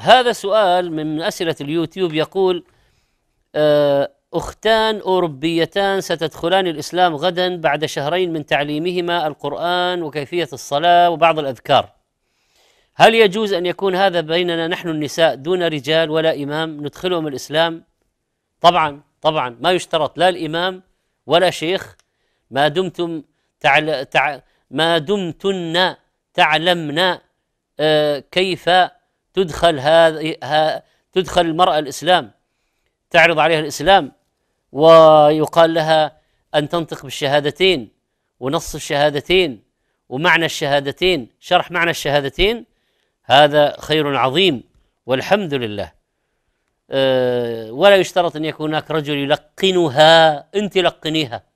هذا سؤال من أسئلة اليوتيوب يقول آه، أختان أوروبيتان ستدخلان الإسلام غدا بعد شهرين من تعليمهما القرآن وكيفية الصلاة وبعض الأذكار هل يجوز أن يكون هذا بيننا نحن النساء دون رجال ولا إمام ندخلهم الإسلام طبعا طبعا ما يشترط لا الإمام ولا شيخ ما دمتم تعل... تع... ما دمتن تعلمنا آه، كيف تدخل هذه تدخل المرأة الإسلام تعرض عليها الإسلام ويقال لها أن تنطق بالشهادتين ونص الشهادتين ومعنى الشهادتين شرح معنى الشهادتين هذا خير عظيم والحمد لله أه ولا يشترط أن يكون هناك رجل يلقنها أنت لقنيها